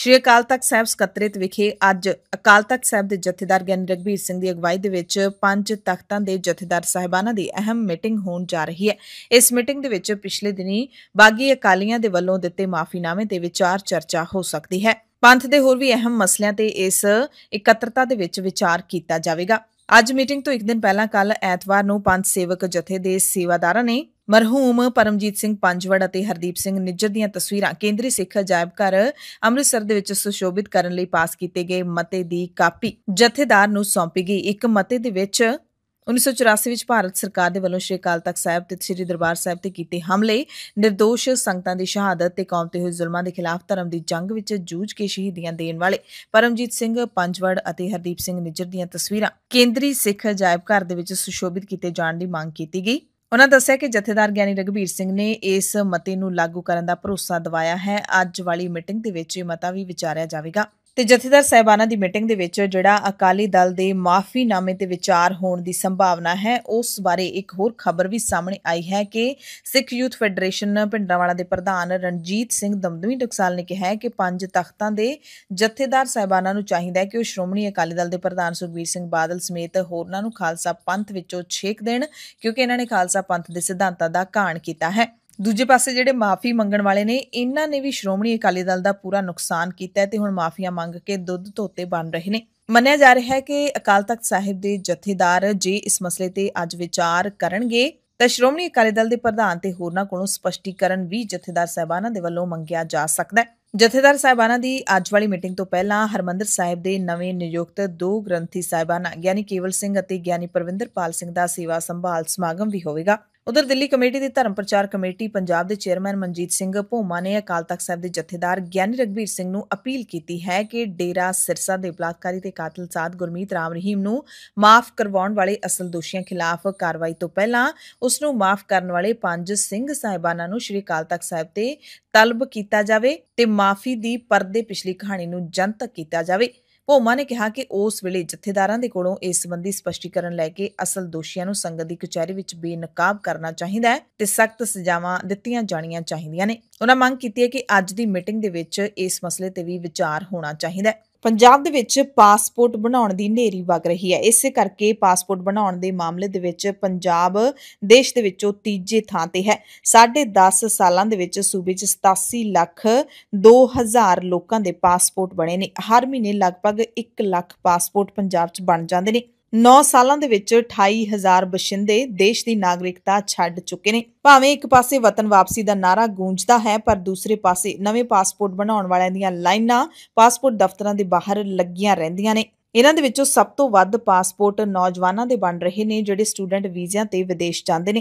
ਸ਼੍ਰੀ ਅਕਾਲ ਤਖਤ ਸਾਹਿਬ ਸਕੱਤਰੇਤ ਵਿਖੇ ਅੱਜ ਅਕਾਲ ਤਖਤ ਸਾਹਿਬ ਦੇ ਜਥੇਦਾਰ ਗਿਆਨ ਰਗਵੀਰ ਸਿੰਘ ਦੀ ਅਗਵਾਈ ਦੇ ਵਿੱਚ ਪੰਜ ਤਖਤਾਂ ਦੇ ਜਥੇਦਾਰ ਸਾਹਿਬਾਨਾਂ ਦੀ ਅਹਿਮ ਮੀਟਿੰਗ ਹੋਣ ਜਾ ਰਹੀ ਹੈ ਇਸ ਮੀਟਿੰਗ ਦੇ ਵਿੱਚ ਪਿਛਲੇ ਦਿਨੀ ਬਾਗੀ ਅਕਾਲੀਆਂ ਦੇ ਵੱਲੋਂ ਦਿੱਤੇ ਮਾਫੀਨਾਮੇ ਤੇ ਵਿਚਾਰ ਚਰਚਾ ਹੋ ਸਕਦੀ ਹੈ ਪੰਥ ਦੇ ਹੋਰ ਵੀ ਅਹਿਮ ਮਸਲਿਆਂ ਤੇ ਇਸ ਇਕੱਤਰਤਾ ਦੇ ਵਿੱਚ ਵਿਚਾਰ ਕੀਤਾ ਜਾਵੇਗਾ ਅੱਜ ਮੀਟਿੰਗ ਤੋਂ ਇੱਕ ਦਿਨ ਪਹਿਲਾਂ ਕੱਲ ਐਤਵਾਰ ਨੂੰ ਪੰਜ ਸੇਵਕ ਜਥੇ ਦੇ ਸੇਵਾਦਾਰਾਂ ਨੇ ਮਰਹੂਮ ਪਰਮਜੀਤ ਸਿੰਘ ਪੰਜਵੜ ਅਤੇ ਹਰਦੀਪ ਸਿੰਘ ਨਿੱਜਰ ਦੀਆਂ ਤਸਵੀਰਾਂ ਕੇਂਦਰੀ ਸਿੱਖ ਅਜਾਇਬ ਘਰ ਅੰਮ੍ਰਿਤਸਰ ਦੇ ਵਿੱਚ ਸੁਸ਼ੋਭਿਤ ਕਰਨ ਲਈ ਪਾਸ ਕੀਤੇ ਗਏ ਮਤੇ ਦੀ ਕਾਪੀ ਜਥੇਦਾਰ ਨੂੰ ਸੌਂਪੀ ਗਈ ਇੱਕ ਮਤੇ ਦੇ ਵਿੱਚ 1984 ਵਿੱਚ ਭਾਰਤ ਸਰਕਾਰ ਦੇ ਵੱਲੋਂ ਸ਼੍ਰੀ ਅਕਾਲ ਤਖਤ ਸਾਹਿਬ ਤੇ ਸ੍ਰੀ ਦਰਬਾਰ ਸਾਹਿਬ ਤੇ ਕੀਤੇ ਹਮਲੇ નિર્ਦੋਸ਼ ਸੰਗਤਾਂ ਦੀ ਸ਼ਹਾਦਤ ਤੇ ਕੌਮ ਤੇ ਹੋਏ ਜ਼ੁਲਮਾਂ ਦੇ ਖਿਲਾਫ ਧਰਮ ਦੀ ਜੰਗ ਵਿੱਚ ਜੂਝ ਕੇ ਸ਼ਹੀਦੀਆਂ ਦੇਣ ਵਾਲੇ ਪਰਮਜੀਤ ਸਿੰਘ ਪੰਜਵੜ ਅਤੇ ਹਰਦੀਪ ਸਿੰਘ ਨਿੱਜਰ ਦੀਆਂ ਤਸਵੀਰਾਂ ਕੇਂਦਰੀ ਸਿੱਖ ਅਜਾਇਬ ਘਰ ਦੇ ਵਿੱਚ ਸੁਸ਼ੋਭਿਤ ਕੀਤੇ ਜਾਣ ਦੀ ਮੰਗ ਕੀਤੀ ਗਈ ਉਹਨਾਂ ਦੱਸਿਆ ਕਿ ਜਥੇਦਾਰ ਗਿਆਨੀ ਰਗਵੀਰ ਸਿੰਘ ਨੇ ਇਸ ਮਤੇ ਨੂੰ ਲਾਗੂ ਕਰਨ ਦਾ ਭਰੋਸਾ ਦਿਵਾਇਆ ਹੈ ਅੱਜ ਵਾਲੀ ਮੀਟਿੰਗ ਦੇ ਵਿੱਚ ਇਹ ਮਤਾ ਵੀ ਵਿਚਾਰਿਆ ਜਾਵੇਗਾ ਤੇ ਜਥੇਦਾਰ ਸਹਿਬਾਨਾ ਦੀ ਮੀਟਿੰਗ ਦੇ ਵਿੱਚ ਜਿਹੜਾ ਅਕਾਲੀ ਦਲ ਦੇ ਮਾਫੀ ਨਾਮੇ ਤੇ ਵਿਚਾਰ ਹੋਣ ਦੀ ਸੰਭਾਵਨਾ ਹੈ ਉਸ ਬਾਰੇ ਇੱਕ ਹੋਰ ਖਬਰ ਵੀ ਸਾਹਮਣੇ ਆਈ ਹੈ ਕਿ ਸਿੱਖ ਯੂਥ ਫੈਡਰੇਸ਼ਨ ਪਿੰਡਰਾਵਾਲਾ ਦੇ ਪ੍ਰਧਾਨ ਰਣਜੀਤ ਸਿੰਘ ਦਮਦਮੀ ਟਕਸਾਲ ਨੇ ਕਿਹਾ ਹੈ ਕਿ ਪੰਜ ਤਖਤਾਂ ਦੇ ਜਥੇਦਾਰ ਸਹਿਬਾਨਾ ਨੂੰ ਚਾਹੀਦਾ ਹੈ ਕਿ ਉਹ ਸ਼੍ਰੋਮਣੀ ਅਕਾਲੀ ਦਲ ਦੇ ਪ੍ਰਧਾਨ ਸੁਖਬੀਰ ਸਿੰਘ ਬਾਦਲ ਸਮੇਤ ਹੋਰਨਾਂ ਨੂੰ ਖਾਲਸਾ ਪੰਥ ਵਿੱਚੋਂ ਛੇਕ ਦੇਣ ਕਿਉਂਕਿ ਇਹਨਾਂ ਨੇ ਖਾਲਸਾ ਪੰਥ ਦੇ ਸਿਧਾਂਤਾਂ ਦਾ ਘਾਣ ਕੀਤਾ ਹੈ ਦੂਜੇ ਪਾਸੇ ਜਿਹੜੇ ਮਾਫੀ ਮੰਗਣ ਵਾਲੇ ਨੇ ਇਹਨਾਂ ਨੇ ਵੀ ਸ਼੍ਰੋਮਣੀ ਅਕਾਲੀ ਦਲ ਦਾ ਪੂਰਾ ਨੁਕਸਾਨ ਕੀਤਾ ਤੇ ਹੁਣ ਮਾਫੀਆਂ ਮੰਗ ਕੇ ਦੁੱਧ ਧੋਤੇ ਬਣ ਰਹੇ ਨੇ ਮੰਨਿਆ ਜਾ ਰਿਹਾ ਹੈ ਕਿ ਅਕਾਲ ਤਖਤ ਸਾਹਿਬ ਦੇ ਜਥੇਦਾਰ ਜੇ ਇਸ ਮਸਲੇ ਤੇ ਅੱਜ ਵਿਚਾਰ ਕਰਨਗੇ ਤਾਂ ਸ਼੍ਰੋਮਣੀ ਅਕਾਲੀ ਦਲ ਦੇ ਪ੍ਰਧਾਨ ਤੇ ਹੋਰਨਾਂ ਕੋਲੋਂ ਸਪਸ਼ਟੀਕਰਨ ਵੀ ਜਥੇਦਾਰ ਸਹਿਬਾਨਾਂ ਦੇ ਵੱਲੋਂ ਮੰਗਿਆ ਜਾ ਸਕਦਾ ਹੈ ਜਥੇਦਾਰ ਸਹਿਬਾਨਾਂ ਦੀ ਅੱਜ ਵਾਲੀ ਮੀਟਿੰਗ ਤੋਂ ਪਹਿਲਾਂ ਹਰਮੰਦਰ ਸਾਹਿਬ ਦੇ ਨਵੇਂ ਨਿਯੁਕਤ ਦੋ ਗ੍ਰੰਥੀ ਸਹਿਬਾਨਾਂ ਗਿਆਨੀ ਕੇਵਲ ਸਿੰਘ ਅਤੇ ਗਿਆਨੀ ਪਰਵਿੰਦਰਪਾਲ ਸਿੰਘ ਦਾ ਸੇਵਾ ਸੰਭਾਲ ਸਮਾਗਮ ਵੀ ਹੋਵੇਗਾ ਉਧਰ ਦਿੱਲੀ ਕਮੇਟੀ ਦੀ ਧਰਮ ਪ੍ਰਚਾਰ ਕਮੇਟੀ ਪੰਜਾਬ ਦੇ ਚੇਅਰਮੈਨ ਮਨਜੀਤ ਸਿੰਘ ਭੋਮਾ ਨੇ ਅਕਾਲ ਤਖਤ ਸਾਹਿਬ ਦੇ ਜਥੇਦਾਰ ਗਿਆਨੀ ਰਗਵੀਰ ਸਿੰਘ ਨੂੰ ਅਪੀਲ ਕੀਤੀ ਹੈ ਕਿ ਡੇਰਾ ਸਿਰਸਾ ਦੇ ਬਲਾਤਕਾਰੀ ਤੇ ਕਾਤਲ ਸਾਧ ਗੁਰਮੀਤ ਰਾਮ ਰਹੀਮ ਨੂੰ ਮਾਫ ਕਰਵਾਉਣ ਵਾਲੇ ਅਸਲ ਦੋਸ਼ੀਆਂ ਖਿਲਾਫ ਕਾਰਵਾਈ ਤੋਂ ਪਹਿਲਾਂ ਉਸ ਨੂੰ ਮਾਫ ਕਰਨ ਵਾਲੇ ਪੰਜ ਸਿੰਘ ਸਾਹਿਬਾਨਾਂ ਨੂੰ ਸ਼੍ਰੀ ਅਕਾਲ ਤਖਤ ਸਾਹਿਬ ਤੇ ਤਲਬ ਕੀਤਾ ਜਾਵੇ ਤੇ ਮਾਫੀ ਦੀ ਪਰਦੇ ਪਿਛਲੀ ਕਹਾਣੀ ਨੂੰ ਜਨਤਕ ਕੀਤਾ ਜਾਵੇ ਭੋਮਾ ਨੇ ਕਿਹਾ ਕਿ ਉਸ ਵੇਲੇ ਜਥੇਦਾਰਾਂ ਦੇ ਕੋਲੋਂ ਇਸ ਸੰਬੰਧੀ ਸਪਸ਼ਟੀਕਰਨ ਲੈ ਕੇ ਅਸਲ ਦੋਸ਼ੀਆਂ ਨੂੰ ਸੰਗਤ ਦੀ ਕਚਹਿਰੀ ਵਿੱਚ ਬੇਨਕਾਬ ਕਰਨਾ ਚਾਹੀਦਾ ਹੈ ਤੇ ਸਖਤ ਸਜ਼ਾਵਾਂ ਦਿੱਤੀਆਂ ਜਾਣੀਆਂ ਚਾਹੀਦੀਆਂ ਨੇ ਉਹਨਾਂ ਮੰਗ ਕੀਤੀ ਹੈ ਕਿ ਅੱਜ ਦੀ ਮੀਟਿੰਗ ਦੇ ਵਿੱਚ ਇਸ ਮਸਲੇ ਤੇ ਵੀ ਵਿਚਾਰ ਹੋਣਾ ਚਾਹੀਦਾ ਹੈ ਪੰਜਾਬ ਦੇ ਵਿੱਚ ਪਾਸਪੋਰਟ ਬਣਾਉਣ ਦੀ ਨੇਰੀ ਵਗ ਰਹੀ ਹੈ ਇਸੇ ਕਰਕੇ ਪਾਸਪੋਰਟ ਬਣਾਉਣ ਦੇ ਮਾਮਲੇ ਦੇ ਵਿੱਚ ਪੰਜਾਬ ਦੇਸ਼ ਦੇ ਵਿੱਚੋਂ ਤੀਜੇ ਥਾਂ ਤੇ ਹੈ 10.5 ਸਾਲਾਂ ਦੇ ਵਿੱਚ ਸੂਬੇ 'ਚ 87 ਲੱਖ 2000 ਲੋਕਾਂ ਦੇ ਪਾਸਪੋਰਟ ਬਣੇ ਨੇ ਹਰ ਮਹੀਨੇ ਲਗਭਗ 1 ਲੱਖ ਪਾਸਪੋਰਟ ਪੰਜਾਬ 'ਚ ਬਣ ਜਾਂਦੇ ਨੇ 9 ਸਾਲਾਂ ਦੇ ਵਿੱਚ 28000 ਬਸ਼ਿੰਦੇ ਦੇਸ਼ ਦੀ ਨਾਗਰਿਕਤਾ ਛੱਡ ਚੁੱਕੇ ਨੇ ਭਾਵੇਂ ਇੱਕ ਪਾਸੇ ਵਤਨ ਵਾਪਸੀ ਦਾ ਨਾਰਾ ਗੂੰਜਦਾ ਹੈ ਪਰ ਦੂਸਰੇ ਪਾਸੇ ਨਵੇਂ ਪਾਸਪੋਰਟ ਬਣਾਉਣ ਵਾਲਿਆਂ ਦੀਆਂ ਲਾਈਨਾਂ ਪਾਸਪੋਰਟ ਦਫ਼ਤਰਾਂ ਦੇ ਬਾਹਰ ਲੱਗੀਆਂ ਰਹਿੰਦੀਆਂ ਨੇ ਇਹਨਾਂ ਦੇ ਵਿੱਚੋਂ ਸਭ ਤੋਂ ਵੱਧ ਪਾਸਪੋਰਟ ਨੌਜਵਾਨਾਂ ਦੇ ਬਣ ਰਹੇ ਨੇ ਜਿਹੜੇ ਸਟੂਡੈਂਟ ਵੀਜ਼ਿਆਂ ਤੇ ਵਿਦੇਸ਼ ਜਾਂਦੇ ਨੇ